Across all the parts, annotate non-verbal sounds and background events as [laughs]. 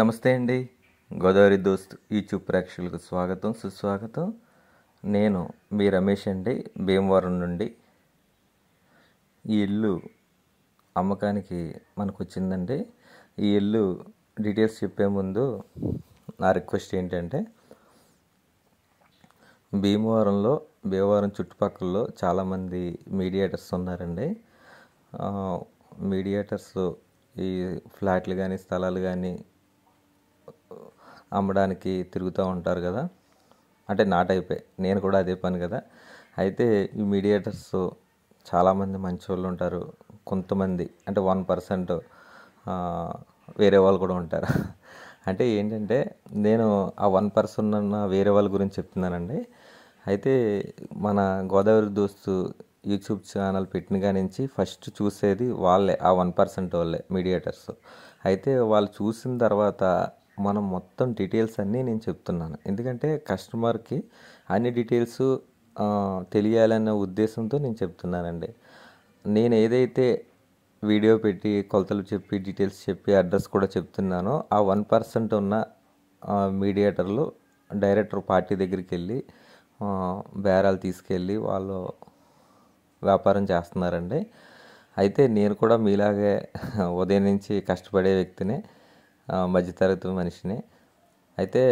నమస్తే అండి గోదావరి దోస్త్ యూట్యూబ్ ప్రేక్షకులకు స్వాగతం సుస్వాగతం నేను మీ రమేష్ అండి భీమవరం నుండి ఈ ఇల్లు అమ్మకానికి మనకు వచ్చిందండి ఈ ఇల్లు డీటెయిల్స్ చెప్పే ముందు నా రిక్వెస్ట్ ఏంటంటే భీమవరంలో భీమవరం చుట్టుపక్కలలో చాలామంది మీడియేటర్స్ ఉన్నారండి మీడియేటర్స్ ఈ ఫ్లాట్లు కానీ స్థలాలు కానీ అమ్మడానికి తిరుగుతూ ఉంటారు కదా అంటే నా టైపే నేను కూడా అదే పని కదా అయితే ఈ మీడియేటర్స్ చాలామంది మంచి వాళ్ళు ఉంటారు కొంతమంది అంటే వన్ పర్సెంట్ వేరే వాళ్ళు కూడా ఉంటారు అంటే ఏంటంటే నేను ఆ వన్ పర్సన్ అన్న వేరే వాళ్ళ గురించి చెప్తున్నానండి అయితే మన గోదావరి దోస్తు యూట్యూబ్ ఛానల్ పెట్టిన నుంచి ఫస్ట్ చూసేది వాళ్ళే ఆ వన్ పర్సెంట్ వాళ్ళే మీడియేటర్స్ అయితే వాళ్ళు చూసిన తర్వాత మనం మొత్తం డీటెయిల్స్ అన్నీ నేను చెప్తున్నాను ఎందుకంటే కస్టమర్కి అన్ని డీటెయిల్స్ తెలియాలనే ఉద్దేశంతో నేను చెప్తున్నానండి నేను ఏదైతే వీడియో పెట్టి కొలతలు చెప్పి డీటెయిల్స్ చెప్పి అడ్రస్ కూడా చెప్తున్నానో ఆ వన్ పర్సెంట్ ఉన్న మీడియేటర్లు డైరెక్టర్ పార్టీ దగ్గరికి వెళ్ళి బేరాలు తీసుకెళ్ళి వాళ్ళు వ్యాపారం చేస్తున్నారండి అయితే నేను కూడా మీలాగే ఉదయం నుంచి కష్టపడే వ్యక్తినే మధ్యతరగతి మనిషిని అయితే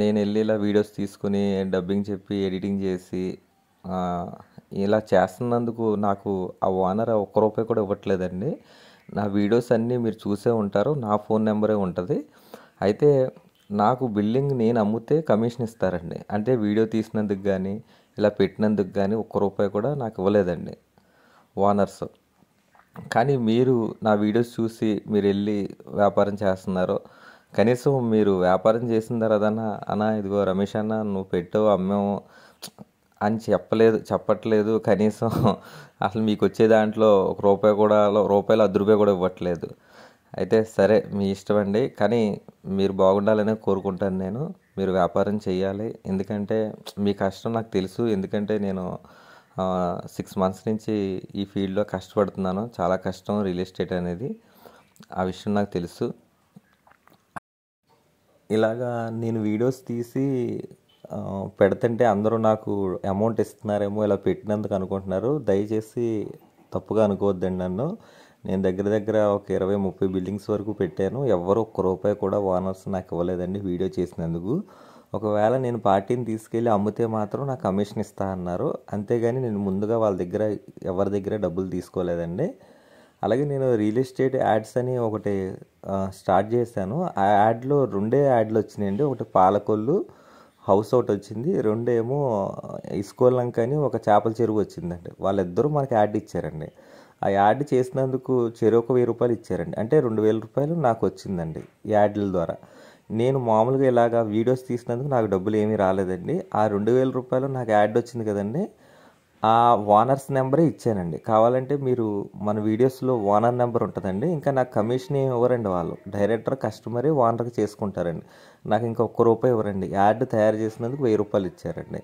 నేను వెళ్ళి ఇలా వీడియోస్ తీసుకుని డబ్బింగ్ చెప్పి ఎడిటింగ్ చేసి ఇలా చేస్తున్నందుకు నాకు ఆ ఓనర్ ఒక్క రూపాయి కూడా ఇవ్వట్లేదండి నా వీడియోస్ అన్నీ మీరు చూసే ఉంటారు నా ఫోన్ నెంబరే ఉంటుంది అయితే నాకు బిల్లింగ్ నేను అమ్మితే కమిషన్ ఇస్తారండి అంటే వీడియో తీసినందుకు కానీ ఇలా పెట్టినందుకు కానీ ఒక్క రూపాయి కూడా నాకు ఇవ్వలేదండి ఓనర్స్ కానీ మీరు నా వీడియోస్ చూసి మీరు వెళ్ళి వ్యాపారం చేస్తున్నారు కనీసం మీరు వ్యాపారం చేసిన తర్వాత అన్న ఇదిగో రమేష్ అన్న నువ్వు పెట్టావు అమ్మేవు అని చెప్పలేదు చెప్పట్లేదు కనీసం అసలు మీకు వచ్చే దాంట్లో ఒక రూపాయి కూడా రూపాయలు అర్ధ రూపాయి కూడా ఇవ్వట్లేదు అయితే సరే మీ ఇష్టం అండి కానీ మీరు బాగుండాలని కోరుకుంటాను నేను మీరు వ్యాపారం చేయాలి ఎందుకంటే మీ కష్టం నాకు తెలుసు ఎందుకంటే నేను సిక్స్ మంత్స్ నుంచి ఈ ఫీల్డ్లో కష్టపడుతున్నాను చాలా కష్టం రియల్ ఎస్టేట్ అనేది ఆ విషయం నాకు తెలుసు ఇలాగా నేను వీడియోస్ తీసి పెడుతుంటే అందరూ నాకు అమౌంట్ ఇస్తున్నారేమో ఇలా పెట్టినందుకు అనుకుంటున్నారు దయచేసి తప్పుగా అనుకోవద్దండి నన్ను నేను దగ్గర దగ్గర ఒక ఇరవై ముప్పై బిల్డింగ్స్ వరకు పెట్టాను ఎవరు ఒక్క రూపాయి కూడా ఓనర్స్ నాకు ఇవ్వలేదండి వీడియో చేసినందుకు ఒకవేళ నేను పార్టీని తీసుకెళ్ళి అమ్మితే మాత్రం నాకు కమిషన్ ఇస్తా అన్నారు అంతేగాని నేను ముందుగా వాళ్ళ దగ్గర ఎవరి దగ్గర డబ్బులు తీసుకోలేదండి అలాగే నేను రియల్ ఎస్టేట్ యాడ్స్ అని ఒకటి స్టార్ట్ చేశాను ఆ యాడ్లో రెండే యాడ్లు వచ్చినాయండి ఒకటి పాలకొల్లు హౌస్ ఒకటి వచ్చింది రెండేమో ఇసుకోలంక అని ఒక చేపల చెరువు వచ్చిందండి వాళ్ళిద్దరూ మనకి యాడ్ ఇచ్చారండి ఆ యాడ్ చేసినందుకు ఒక వెయ్యి రూపాయలు ఇచ్చారండి అంటే రెండు వేల రూపాయలు నాకు వచ్చిందండి యాడ్ల ద్వారా నేను మామూలుగా ఇలాగా వీడియోస్ తీసినందుకు నాకు డబ్బులు ఏమీ రాలేదండి ఆ రెండు వేల రూపాయలు నాకు యాడ్ వచ్చింది కదండి ఆ ఓనర్స్ నెంబరే ఇచ్చానండి కావాలంటే మీరు మన వీడియోస్లో ఓనర్ నెంబర్ ఉంటుందండి ఇంకా నాకు కమిషన్ ఏమి ఇవ్వరండి వాళ్ళు డైరెక్టర్ కస్టమరే ఓనర్కి చేసుకుంటారండి నాకు ఇంకా ఒక్క రూపాయి ఇవ్వరండి యాడ్ తయారు చేసినందుకు వెయ్యి రూపాయలు ఇచ్చారండి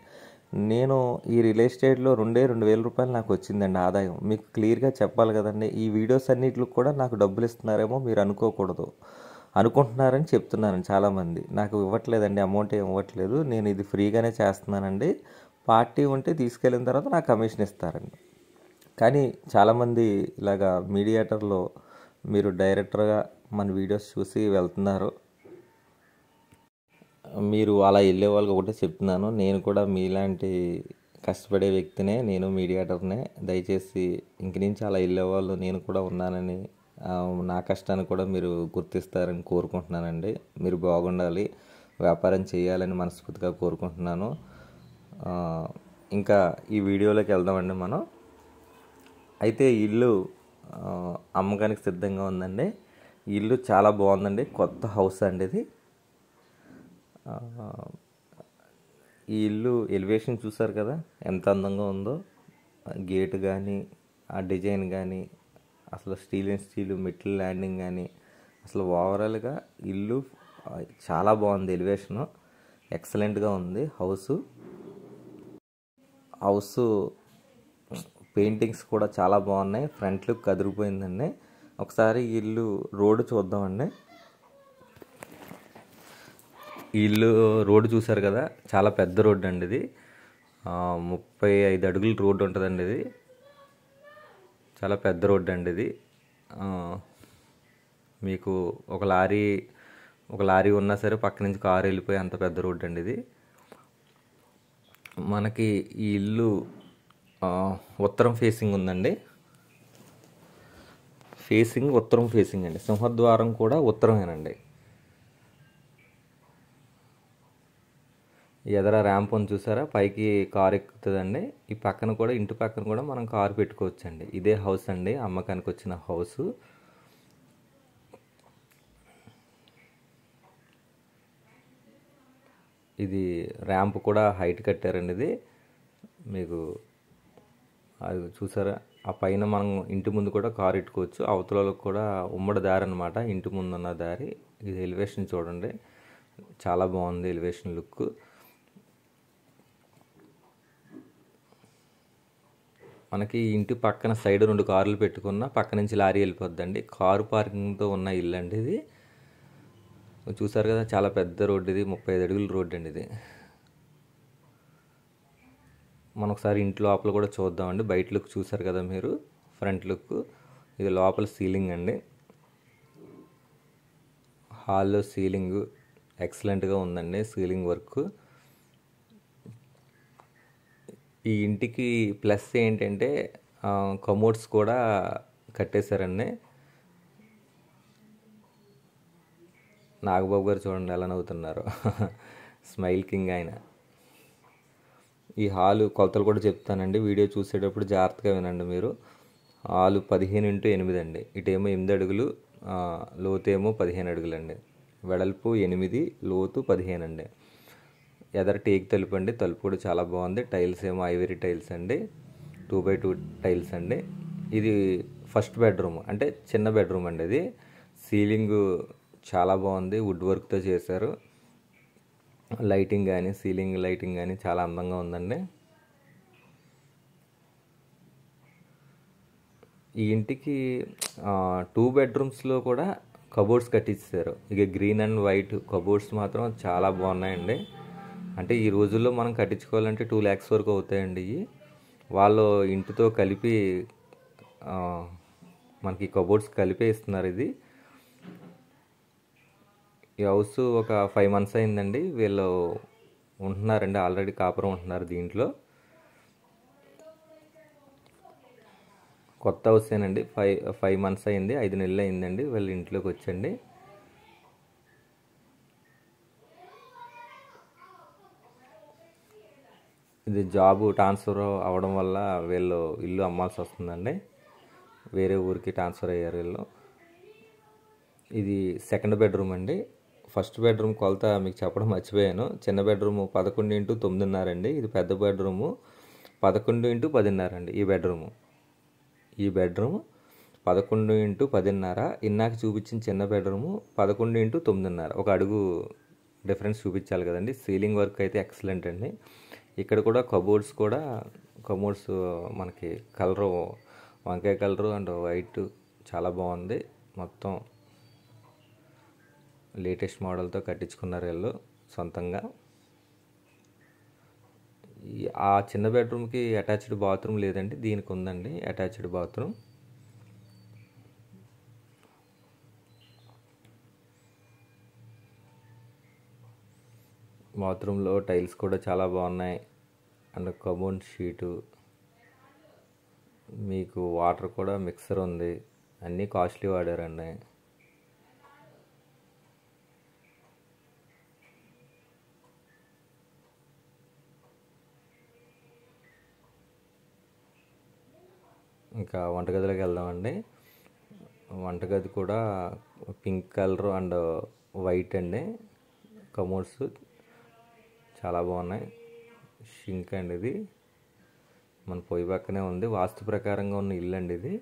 నేను ఈ రియల్ ఎస్టేట్లో రెండే రెండు వేల రూపాయలు నాకు వచ్చిందండి ఆదాయం మీకు క్లియర్గా చెప్పాలి కదండి ఈ వీడియోస్ అన్నింటికి కూడా నాకు డబ్బులు ఇస్తున్నారేమో మీరు అనుకోకూడదు అనుకుంటున్నారని చెప్తున్నాను చాలామంది నాకు ఇవ్వట్లేదండి అమౌంట్ ఏం ఇవ్వట్లేదు నేను ఇది ఫ్రీగానే చేస్తున్నానండి పార్టీ ఉంటే తీసుకెళ్ళిన తర్వాత నాకు కమిషన్ ఇస్తారండి కానీ చాలామంది ఇలాగా మీడియేటర్లో మీరు డైరెక్టర్గా మన వీడియోస్ చూసి వెళ్తున్నారు మీరు అలా వెళ్ళే వాళ్ళకి ఒకటే చెప్తున్నాను నేను కూడా మీలాంటి కష్టపడే వ్యక్తినే నేను మీడియాటర్నే దయచేసి ఇంక నుంచి అలా వెళ్ళేవాళ్ళు నేను కూడా ఉన్నానని నా కష్టాన్ని కూడా మీరు గుర్తిస్తారని కోరుకుంటున్నానండి మీరు బాగుండాలి వ్యాపారం చేయాలని మనస్ఫూర్తిగా కోరుకుంటున్నాను ఇంకా ఈ వీడియోలోకి వెళ్దామండి మనం అయితే ఇల్లు అమ్మకానికి సిద్ధంగా ఉందండి ఇల్లు చాలా బాగుందండి కొత్త హౌస్ అండి ఇది ఈ ఇల్లు ఎలివేషన్ చూసారు కదా ఎంత అందంగా ఉందో గేట్ కానీ ఆ డిజైన్ కానీ అసలు స్టీల్ అండ్ స్టీల్ మెట్ల ల్యాండింగ్ కానీ అసలు ఓవరాల్గా ఇల్లు చాలా బాగుంది ఎలివేషను ఎక్సలెంట్గా ఉంది హౌస్ హౌస్ పెయింటింగ్స్ కూడా చాలా బాగున్నాయి ఫ్రంట్ లుక్ కదిరిపోయిందండి ఒకసారి ఇల్లు రోడ్డు చూద్దామండి ఇల్లు రోడ్డు చూశారు కదా చాలా పెద్ద రోడ్డు అండి ఇది ముప్పై ఐదు అడుగులు రోడ్డు ఉంటుందండి ఇది చాలా పెద్ద రోడ్డు అండి ఇది మీకు ఒక లారీ ఒక లారీ ఉన్నా సరే పక్క నుంచి కారు వెళ్ళిపోయి అంత పెద్ద రోడ్డు అండి ఇది మనకి ఈ ఇల్లు ఉత్తరం ఫేసింగ్ ఉందండి ఫేసింగ్ ఉత్తరం ఫేసింగ్ అండి సింహద్వారం కూడా ఉత్తరమేనండి ఎదర ర్యాంప్ ఉంది చూసారా పైకి కార్ ఎక్కుతుందండి ఈ పక్కన కూడా ఇంటి పక్కన కూడా మనం పెట్టుకోవచ్చు పెట్టుకోవచ్చండి ఇదే హౌస్ అండి అమ్మకానికి వచ్చిన హౌస్ ఇది ర్యాంప్ కూడా హైట్ కట్టారండి ఇది మీకు అది చూసారా ఆ పైన మనం ఇంటి ముందు కూడా కార్ ఇట్టుకోవచ్చు అవతలలో కూడా ఉమ్మడి దారి అనమాట ఇంటి ముందు ఉన్న దారి ఇది ఎలివేషన్ చూడండి చాలా బాగుంది ఎలివేషన్ లుక్ మనకి ఇంటి పక్కన సైడ్ రెండు కార్లు పెట్టుకున్న పక్క నుంచి లారీ వెళ్ళిపోద్దండి కారు పార్కింగ్తో ఉన్న ఇల్లు అండి ఇది చూసారు కదా చాలా పెద్ద రోడ్డు ఇది ముప్పై ఐదు అడుగుల రోడ్డు అండి ఇది మనం ఒకసారి ఇంటి లోపల కూడా చూద్దామండి బయట లుక్ చూసారు కదా మీరు ఫ్రంట్ లుక్ ఇది లోపల సీలింగ్ అండి హాల్లో సీలింగ్ ఎక్సలెంట్గా ఉందండి సీలింగ్ వర్క్ ఈ ఇంటికి ప్లస్ ఏంటంటే కమోడ్స్ కూడా కట్టేశారండి నాగబాబు గారు చూడండి ఎలా నవ్వుతున్నారు [laughs] స్మైల్ కింగ్ ఆయన ఈ హాలు కొలతలు కూడా చెప్తానండి వీడియో చూసేటప్పుడు జాగ్రత్తగా వినండి మీరు హాలు పదిహేను ఇంటూ ఎనిమిది అండి ఇటేమో ఎనిమిది అడుగులు లోతేమో పదిహేను అడుగులండి వెడల్పు ఎనిమిది లోతు పదిహేను అండి ఎదర టేక్ తలుపు అండి తలుపు కూడా చాలా బాగుంది టైల్స్ ఏమో ఐవరీ టైల్స్ అండి టూ బై టూ టైల్స్ అండి ఇది ఫస్ట్ బెడ్రూమ్ అంటే చిన్న బెడ్రూమ్ అండి ఇది సీలింగ్ చాలా బాగుంది వుడ్ వర్క్తో చేశారు లైటింగ్ కానీ సీలింగ్ లైటింగ్ కానీ చాలా అందంగా ఉందండి ఈ ఇంటికి టూ బెడ్రూమ్స్లో కూడా కబోర్డ్స్ కట్టించారు ఇక గ్రీన్ అండ్ వైట్ కబోర్డ్స్ మాత్రం చాలా బాగున్నాయండి అంటే ఈ రోజుల్లో మనం కట్టించుకోవాలంటే టూ ల్యాక్స్ వరకు అవుతాయండి వాళ్ళు ఇంటితో కలిపి మనకి కబోర్డ్స్ కలిపే ఇస్తున్నారు ఇది ఈ హౌస్ ఒక ఫైవ్ మంత్స్ అయిందండి వీళ్ళు ఉంటున్నారండి ఆల్రెడీ కాపురం ఉంటున్నారు దీంట్లో కొత్త హౌస్ ఏనండి ఫైవ్ ఫైవ్ మంత్స్ అయింది ఐదు నెలలు అయిందండి వీళ్ళు ఇంట్లోకి వచ్చండి ఇది జాబ్ ట్రాన్స్ఫర్ అవ్వడం వల్ల వీళ్ళు ఇల్లు అమ్మాల్సి వస్తుందండి వేరే ఊరికి ట్రాన్స్ఫర్ అయ్యారు వీళ్ళు ఇది సెకండ్ బెడ్రూమ్ అండి ఫస్ట్ బెడ్రూమ్ కొలత మీకు చెప్పడం మర్చిపోయాను చిన్న బెడ్రూమ్ పదకొండు ఇంటూ తొమ్మిదిన్నర అండి ఇది పెద్ద బెడ్రూము పదకొండు ఇంటూ పదిన్నర అండి ఈ బెడ్రూము ఈ బెడ్రూమ్ పదకొండు ఇంటూ పదిన్నర ఇన్నాక చూపించిన చిన్న బెడ్రూము పదకొండు ఇంటూ తొమ్మిదిన్నర ఒక అడుగు డిఫరెన్స్ చూపించాలి కదండి సీలింగ్ వర్క్ అయితే ఎక్సలెంట్ అండి ఇక్కడ కూడా కబోర్డ్స్ కూడా కబోర్డ్స్ మనకి కలరు వంకాయ కలరు అండ్ వైట్ చాలా బాగుంది మొత్తం లేటెస్ట్ మోడల్తో కట్టించుకున్నారు వీళ్ళు సొంతంగా ఆ చిన్న బెడ్రూమ్కి అటాచ్డ్ బాత్రూమ్ లేదండి దీనికి ఉందండి అటాచ్డ్ బాత్రూమ్ బాత్రూంలో టైల్స్ కూడా చాలా బాగున్నాయి అండ్ కబోన్ షీటు మీకు వాటర్ కూడా మిక్సర్ ఉంది అన్నీ కాస్ట్లీ వాడారండి ఇంకా వంటగదిలోకి వెళ్దామండి వంటగది కూడా పింక్ కలర్ అండ్ వైట్ అండి కమోడ్స్ చాలా బాగున్నాయి షింక్ అండి ఇది మన పొయ్యి పక్కనే ఉంది వాస్తు ప్రకారంగా ఉన్న ఇల్లు అండి ఇది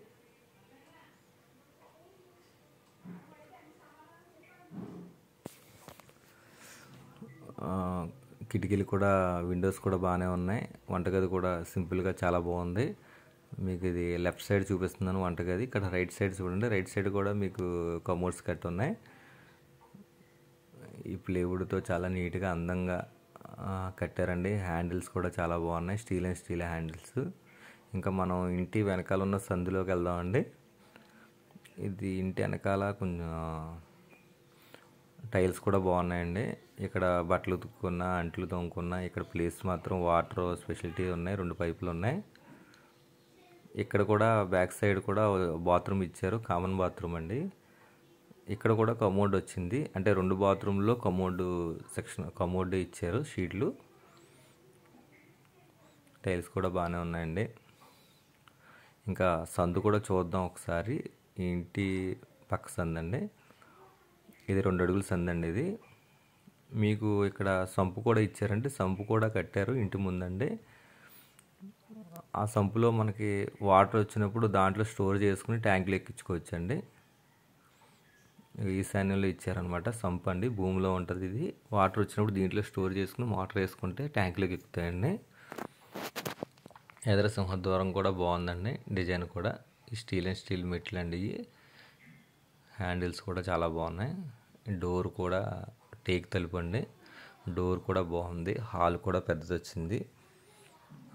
కిటికీలు కూడా విండోస్ కూడా బాగానే ఉన్నాయి వంటగది కూడా సింపుల్గా చాలా బాగుంది మీకు ఇది లెఫ్ట్ సైడ్ చూపిస్తున్నాను వంటగది ఇక్కడ రైట్ సైడ్ చూడండి రైట్ సైడ్ కూడా మీకు కమోడ్స్ కట్ ఉన్నాయి ఈ ప్లేవుడ్తో చాలా నీట్గా అందంగా కట్టారండి హ్యాండిల్స్ కూడా చాలా బాగున్నాయి స్టీల్ అండ్ స్టీల్ హ్యాండిల్స్ ఇంకా మనం ఇంటి వెనకాల ఉన్న సందులోకి వెళ్దామండి ఇది ఇంటి వెనకాల కొంచెం టైల్స్ కూడా బాగున్నాయండి ఇక్కడ బట్టలు ఉతుక్కున్న అంట్లు తోముకున్న ఇక్కడ ప్లేస్ మాత్రం వాటర్ స్పెషాలిటీ ఉన్నాయి రెండు పైపులు ఉన్నాయి ఇక్కడ కూడా బ్యాక్ సైడ్ కూడా బాత్రూమ్ ఇచ్చారు కామన్ బాత్రూమ్ అండి ఇక్కడ కూడా కమోడ్ వచ్చింది అంటే రెండు బాత్రూంలో కమోడ్ సెక్షన్ కమోడ్ ఇచ్చారు షీట్లు టైల్స్ కూడా బాగానే ఉన్నాయండి ఇంకా సందు కూడా చూద్దాం ఒకసారి ఇంటి పక్క సందండి ఇది రెండు అడుగులు సందండి ఇది మీకు ఇక్కడ సంపు కూడా ఇచ్చారంటే సంపు కూడా కట్టారు ఇంటి ముందండి ఆ సంపులో మనకి వాటర్ వచ్చినప్పుడు దాంట్లో స్టోర్ చేసుకుని ట్యాంకులు ఎక్కించుకోవచ్చండి ఈశాన్యంలో ఇచ్చారనమాట సంపండి భూమిలో ఉంటుంది ఇది వాటర్ వచ్చినప్పుడు దీంట్లో స్టోర్ చేసుకుని వాటర్ వేసుకుంటే ట్యాంకులోకి ఎక్కుతాయండి ఎదర సింహద్వారం కూడా బాగుందండి డిజైన్ కూడా స్టీల్ అండ్ స్టీల్ మెట్లు అండి ఇవి హ్యాండిల్స్ కూడా చాలా బాగున్నాయి డోర్ కూడా టేక్ తలుపు అండి డోర్ కూడా బాగుంది హాల్ కూడా పెద్దది వచ్చింది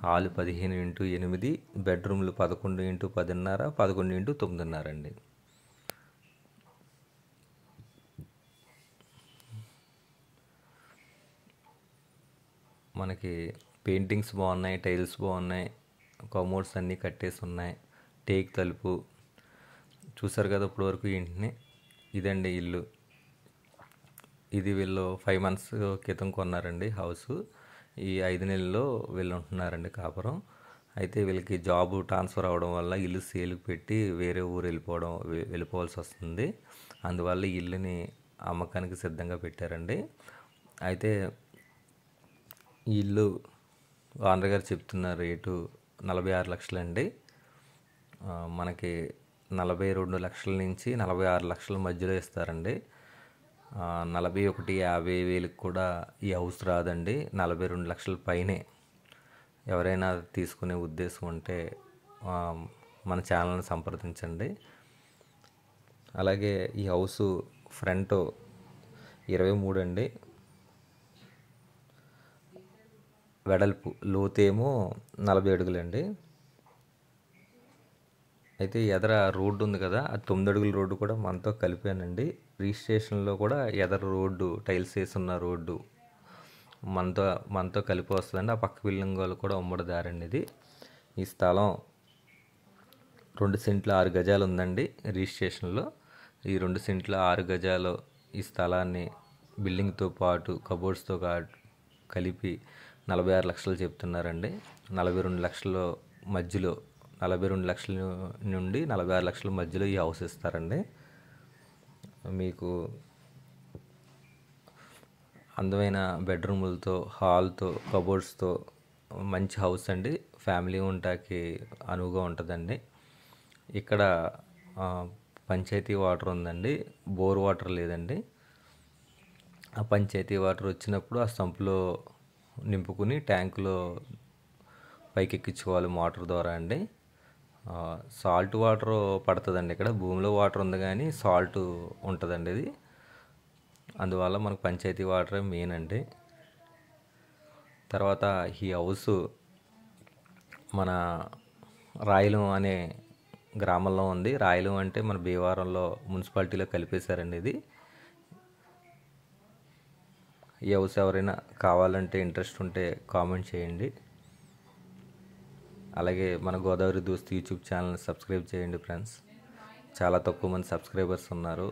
హాల్ పదిహేను ఇంటూ ఎనిమిది బెడ్రూమ్లు పదకొండు ఇంటూ పదిన్నర పదకొండు ఇంటూ తొమ్మిదిన్నర అండి మనకి పెయింటింగ్స్ బాగున్నాయి టైల్స్ బాగున్నాయి కమోడ్స్ అన్నీ కట్టేసి ఉన్నాయి టేక్ తలుపు చూసారు కదా ఇప్పటివరకు ఇంటిని ఇదండి ఇల్లు ఇది వీళ్ళు ఫైవ్ మంత్స్ క్రితం కొన్నారండి హౌస్ ఈ ఐదు నెలల్లో వీళ్ళు ఉంటున్నారండి కాపురం అయితే వీళ్ళకి జాబ్ ట్రాన్స్ఫర్ అవ్వడం వల్ల ఇల్లు సేల్కి పెట్టి వేరే ఊరు వెళ్ళిపోవడం వెళ్ళిపోవాల్సి వస్తుంది అందువల్ల ఇల్లుని అమ్మకానికి సిద్ధంగా పెట్టారండి అయితే ఈ ఇల్లు ఆంధ్ర గారు చెప్తున్న రేటు నలభై ఆరు లక్షలండి మనకి నలభై రెండు లక్షల నుంచి నలభై ఆరు లక్షల మధ్యలో ఇస్తారండి నలభై ఒకటి యాభై వేలకు కూడా ఈ హౌస్ రాదండి నలభై రెండు లక్షల పైనే ఎవరైనా తీసుకునే ఉద్దేశం ఉంటే మన ఛానల్ని సంప్రదించండి అలాగే ఈ హౌసు ఫ్రంట్ ఇరవై మూడు అండి వెడల్పు లోతేమో నలభై అడుగులండి అయితే ఎదర రోడ్డు ఉంది కదా ఆ తొమ్మిది అడుగుల రోడ్డు కూడా మనతో కలిపానండి రిజిస్ట్రేషన్లో కూడా ఎదర రోడ్డు టైల్స్ వేసున్న రోడ్డు మనతో మనతో కలిపి వస్తుందండి ఆ పక్క బిల్డింగ్ వాళ్ళు కూడా ఉమ్మడి దారండి ఇది ఈ స్థలం రెండు సెంట్లు ఆరు గజాలు ఉందండి రిజిస్ట్రేషన్లో ఈ రెండు సెంట్లు ఆరు గజాలు ఈ స్థలాన్ని బిల్డింగ్తో పాటు కబోర్డ్స్తో కలిపి నలభై ఆరు లక్షలు చెప్తున్నారండి నలభై రెండు లక్షల మధ్యలో నలభై రెండు లక్షల నుండి నలభై ఆరు లక్షల మధ్యలో ఈ హౌస్ ఇస్తారండి మీకు అందమైన బెడ్రూములతో హాల్తో కబోర్డ్స్తో మంచి హౌస్ అండి ఫ్యామిలీ ఉంటాకి అనువుగా ఉంటుందండి ఇక్కడ పంచాయతీ వాటర్ ఉందండి బోర్ వాటర్ లేదండి ఆ పంచాయతీ వాటర్ వచ్చినప్పుడు ఆ సంపులో నింపుకుని ట్యాంకులో పైకి ఎక్కించుకోవాలి మోటార్ ద్వారా అండి సాల్ట్ వాటర్ పడుతుందండి ఇక్కడ భూమిలో వాటర్ ఉంది కానీ సాల్ట్ ఉంటుందండి ఇది అందువల్ల మనకు పంచాయతీ వాటర్ మెయిన్ అండి తర్వాత ఈ హౌస్ మన రాయలం అనే గ్రామంలో ఉంది రాయలం అంటే మన భీవారంలో మున్సిపాలిటీలో కలిపేశారండి ఇది ఈ హౌస్ ఎవరైనా కావాలంటే ఇంట్రెస్ట్ ఉంటే కామెంట్ చేయండి అలాగే మన గోదావరి దోస్త్ యూట్యూబ్ ఛానల్ని సబ్స్క్రైబ్ చేయండి ఫ్రెండ్స్ చాలా తక్కువ మంది సబ్స్క్రైబర్స్ ఉన్నారు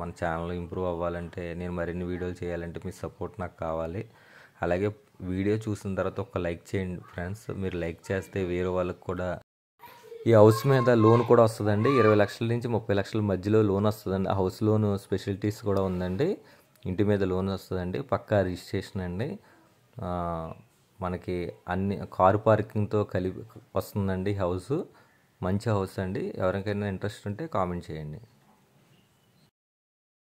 మన ఛానల్ ఇంప్రూవ్ అవ్వాలంటే నేను మరిన్ని వీడియోలు చేయాలంటే మీ సపోర్ట్ నాకు కావాలి అలాగే వీడియో చూసిన తర్వాత ఒక లైక్ చేయండి ఫ్రెండ్స్ మీరు లైక్ చేస్తే వేరే వాళ్ళకి కూడా ఈ హౌస్ మీద లోన్ కూడా వస్తుందండి ఇరవై లక్షల నుంచి ముప్పై లక్షల మధ్యలో లోన్ వస్తుందండి హౌస్ లోన్ స్పెషాలిటీస్ కూడా ఉందండి ఇంటి మీద లోన్ వస్తుందండి పక్కా రిజిస్ట్రేషన్ అండి మనకి అన్ని కారు పార్కింగ్తో కలిపి వస్తుందండి హౌస్ మంచి హౌస్ అండి ఎవరికైనా ఇంట్రెస్ట్ ఉంటే కామెంట్ చేయండి